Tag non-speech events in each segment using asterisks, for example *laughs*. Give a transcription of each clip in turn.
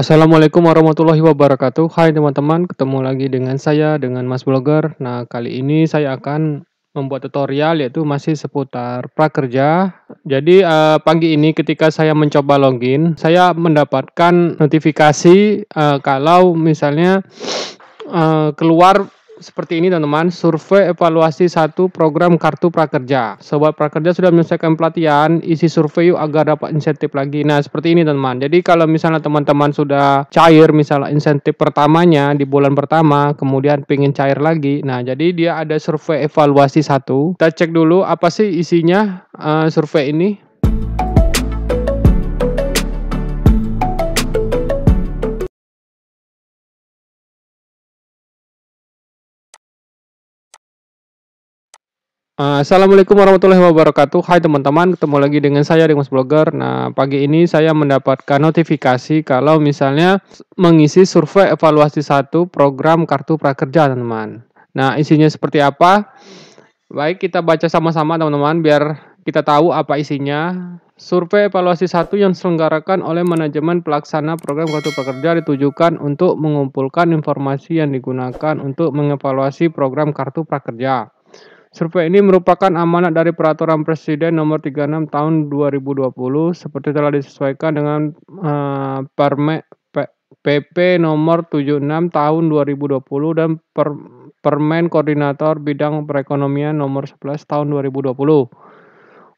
Assalamualaikum warahmatullahi wabarakatuh. Hai teman-teman, ketemu lagi dengan saya dengan Mas Blogger. Nah, kali ini saya akan membuat tutorial yaitu masih seputar prakerja. Jadi uh, pagi ini ketika saya mencoba login, saya mendapatkan notifikasi uh, kalau misalnya uh, keluar seperti ini teman-teman, survei evaluasi satu program kartu prakerja. Sobat prakerja sudah menyelesaikan pelatihan, isi survei yuk agar dapat insentif lagi. Nah, seperti ini teman-teman. Jadi kalau misalnya teman-teman sudah cair misalnya insentif pertamanya di bulan pertama, kemudian pingin cair lagi. Nah, jadi dia ada survei evaluasi satu. Kita cek dulu apa sih isinya uh, survei ini. Ah, assalamualaikum warahmatullahi wabarakatuh. Hai teman-teman, ketemu lagi dengan saya Dimas Blogger. Nah, pagi ini saya mendapatkan notifikasi kalau misalnya mengisi survei evaluasi satu program kartu prakerja, teman-teman. Nah, isinya seperti apa? Baik, kita baca sama-sama teman-teman biar kita tahu apa isinya. Survei evaluasi satu yang diselenggarakan oleh manajemen pelaksana program kartu prakerja ditujukan untuk mengumpulkan informasi yang digunakan untuk mengevaluasi program kartu prakerja Survei ini merupakan amanat dari Peraturan Presiden Nomor 36 Tahun 2020 seperti telah disesuaikan dengan uh, Perme PP Nomor 76 Tahun 2020 dan per, Permen Koordinator Bidang Perekonomian Nomor 11 Tahun 2020.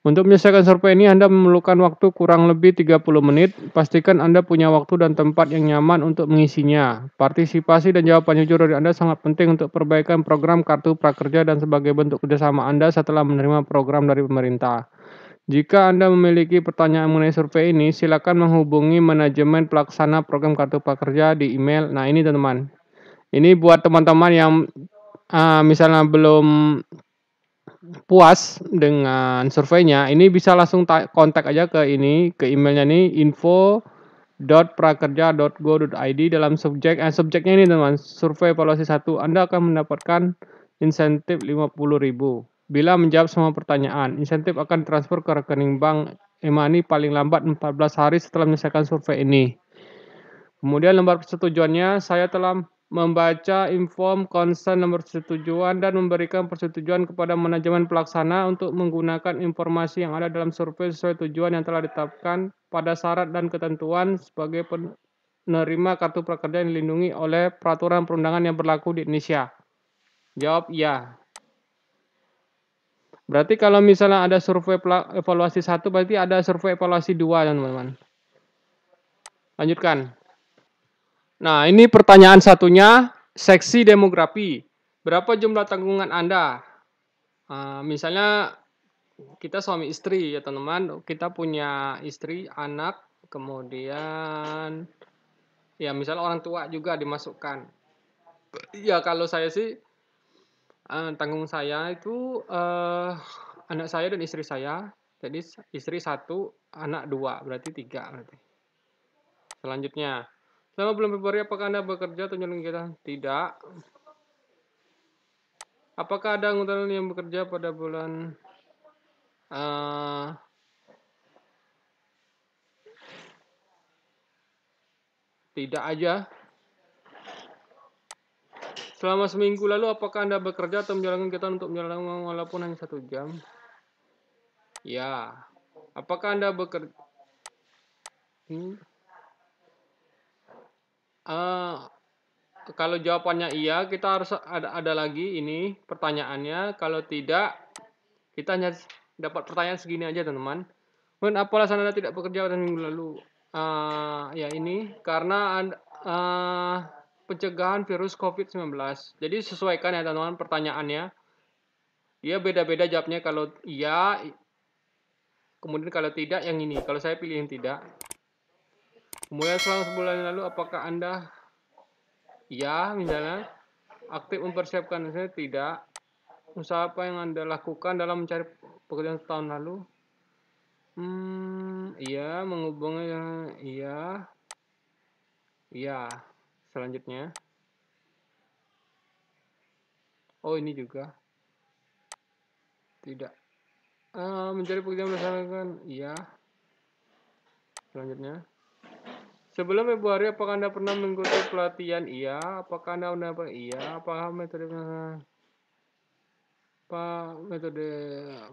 Untuk menyelesaikan survei ini Anda memerlukan waktu kurang lebih 30 menit. Pastikan Anda punya waktu dan tempat yang nyaman untuk mengisinya. Partisipasi dan jawaban jujur dari Anda sangat penting untuk perbaikan program kartu prakerja dan sebagai bentuk kerjasama Anda setelah menerima program dari pemerintah. Jika Anda memiliki pertanyaan mengenai survei ini, silakan menghubungi manajemen pelaksana program kartu prakerja di email. Nah ini teman-teman, ini buat teman-teman yang uh, misalnya belum puas dengan surveinya, ini bisa langsung kontak aja ke ini, ke emailnya nih info dalam subjek eh, subjeknya ini teman survei evaluasi 1 Anda akan mendapatkan insentif 50.000 bila menjawab semua pertanyaan insentif akan transfer ke rekening bank Emani paling lambat 14 hari setelah menyelesaikan survei ini kemudian lembar persetujuannya saya telah membaca inform konsen nomor persetujuan dan memberikan persetujuan kepada manajemen pelaksana untuk menggunakan informasi yang ada dalam survei sesuai tujuan yang telah ditetapkan pada syarat dan ketentuan sebagai penerima kartu prakerja yang dilindungi oleh peraturan perundangan yang berlaku di Indonesia. Jawab ya. Berarti kalau misalnya ada survei evaluasi satu berarti ada survei evaluasi dua teman-teman. Lanjutkan. Nah, ini pertanyaan satunya, seksi demografi. Berapa jumlah tanggungan Anda? Uh, misalnya kita suami istri ya teman-teman, kita punya istri, anak, kemudian ya misalnya orang tua juga dimasukkan. Ya kalau saya sih uh, tanggung saya itu uh, anak saya dan istri saya. Jadi istri satu, anak dua, berarti tiga berarti. Selanjutnya, Selama bulan Februari, apakah Anda bekerja atau menjalankan kegiatan? Tidak. Apakah ada anggota yang bekerja pada bulan uh, tidak aja? Selama seminggu lalu, apakah Anda bekerja atau menjalankan kegiatan untuk menjalankan walaupun hanya satu jam? Ya. Apakah Anda bekerja? Hmm? Eh, kalau jawabannya iya, kita harus ada ada lagi ini pertanyaannya. Kalau tidak, kita hanya dapat pertanyaan segini aja, teman-teman. "Men, apa alasan Anda tidak bekerja pada minggu lalu?" Uh, ya ini, karena and eh, pencegahan virus COVID-19. Jadi sesuaikan ya, teman-teman, pertanyaannya. Ya, beda-beda jawabnya kalau iya, kemudian kalau tidak yang ini. Kalau saya pilih yang tidak. Kemudian selama sebulan lalu apakah Anda ya misalnya aktif mempersiapkan saya tidak usaha apa yang Anda lakukan dalam mencari pekerjaan setahun lalu? Hmm, iya, menghubungi iya. Iya, selanjutnya. Oh, ini juga. Tidak. Uh, mencari pekerjaan berdasarkan iya. Selanjutnya. Sebelum Februari, apakah Anda pernah mengikuti pelatihan? Iya. Apakah Anda pernah apa? Iya. Apakah metode apa metode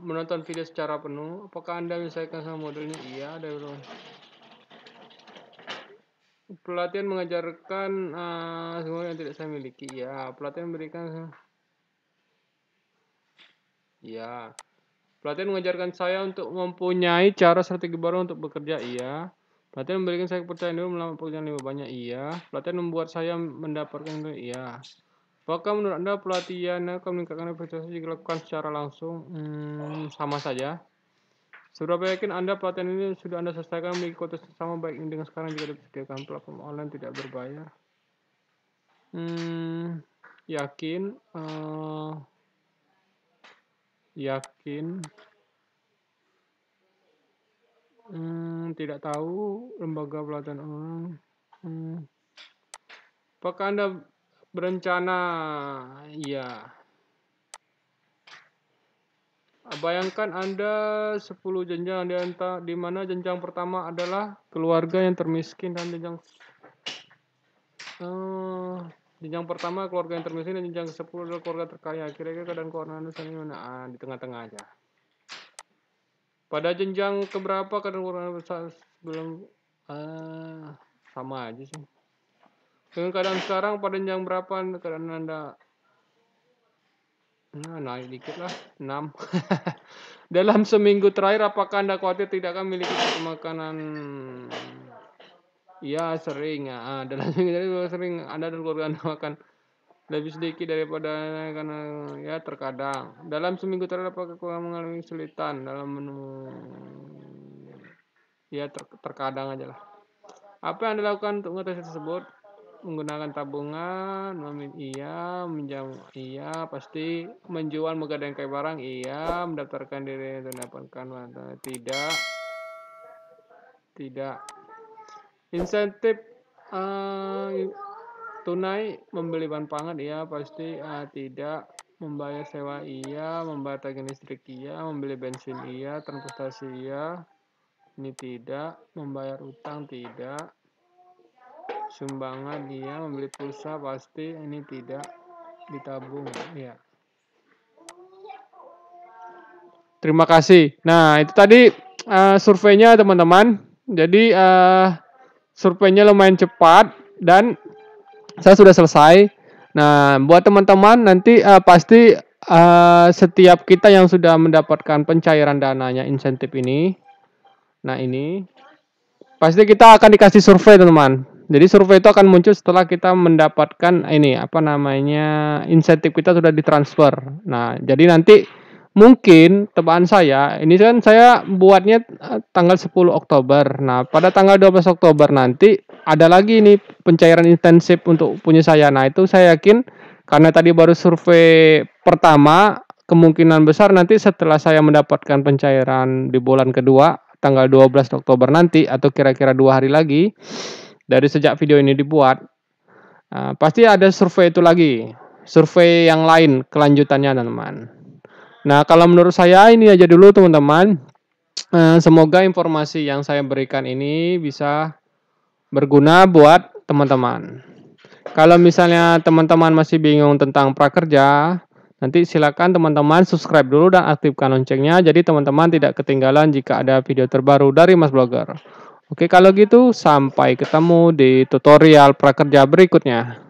menonton video secara penuh? Apakah Anda menyelesaikan sama modelnya? Iya. Ada belum? Pelatihan mengajarkan uh, semua yang tidak saya miliki. Ya, pelatihan memberikan. Ya, pelatihan mengajarkan saya untuk mempunyai cara strategi baru untuk bekerja. Iya. Pelatihan memberikan saya kepercayaan diri melakukan pekerjaan lebih banyak. Iya. Pelatihan membuat saya mendapatkan itu. Iya. Apakah menurut Anda pelatihan akan meningkatkan efektivitas jika dilakukan secara langsung? Hmm, sama saja. Seberapa yakin Anda pelatihan ini sudah Anda selesaikan memiliki kualitas sama baik dengan sekarang jika disediakan platform online tidak berbayar? Hmm, yakin, uh, yakin, Hmm, tidak tahu lembaga pelatihan orang. Hmm. Apakah Anda berencana? Iya. Bayangkan Anda 10 jenjang di mana jenjang pertama adalah keluarga yang termiskin dan jenjang uh, jenjang pertama keluarga yang termiskin dan jenjang ke-10 adalah keluarga terkaya. Kira-kira keadaan keluarga Anda saat ah, di tengah-tengah aja. Pada jenjang keberapa kadang-kadang besar sebelum ah, sama aja sih. Dengan keadaan sekarang pada jenjang berapa keadaan Anda? Nah, naik dikit lah, enam. *laughs* Dalam seminggu terakhir, apakah Anda khawatir tidak akan memiliki makanan? Iya, sering. Ya. Ah, dalam seminggu terakhir, sering Anda dan keluarga Anda makan lebih sedikit daripada karena ya terkadang dalam seminggu terakhir apakah kau mengalami kesulitan dalam menu ya ter, terkadang aja lah apa yang dilakukan untuk mengatasi tersebut menggunakan tabungan memin iya menjam iya pasti menjual menggadang kayak barang iya mendaftarkan diri dan dapatkan tidak tidak insentif uh, tunai membeli bahan pangan iya pasti ah, tidak membayar sewa iya membayar tagihan listrik iya membeli bensin iya transportasi iya ini tidak membayar utang tidak sumbangan iya membeli pulsa pasti ini tidak ditabung iya terima kasih nah itu tadi uh, surveinya teman-teman jadi uh, surveinya lumayan cepat dan saya sudah selesai. Nah, buat teman-teman nanti uh, pasti uh, setiap kita yang sudah mendapatkan pencairan dananya insentif ini, nah ini pasti kita akan dikasih survei teman-teman. Jadi survei itu akan muncul setelah kita mendapatkan ini apa namanya insentif kita sudah ditransfer. Nah, jadi nanti mungkin tebakan saya ini kan saya buatnya eh, tanggal 10 Oktober. Nah, pada tanggal 12 Oktober nanti ada lagi ini pencairan intensif untuk punya saya. Nah, itu saya yakin karena tadi baru survei pertama, kemungkinan besar nanti setelah saya mendapatkan pencairan di bulan kedua tanggal 12 Oktober nanti atau kira-kira dua hari lagi dari sejak video ini dibuat uh, pasti ada survei itu lagi survei yang lain kelanjutannya teman-teman Nah, kalau menurut saya ini aja dulu teman-teman. Eh, semoga informasi yang saya berikan ini bisa berguna buat teman-teman. Kalau misalnya teman-teman masih bingung tentang prakerja, nanti silakan teman-teman subscribe dulu dan aktifkan loncengnya jadi teman-teman tidak ketinggalan jika ada video terbaru dari Mas Blogger. Oke, kalau gitu sampai ketemu di tutorial prakerja berikutnya.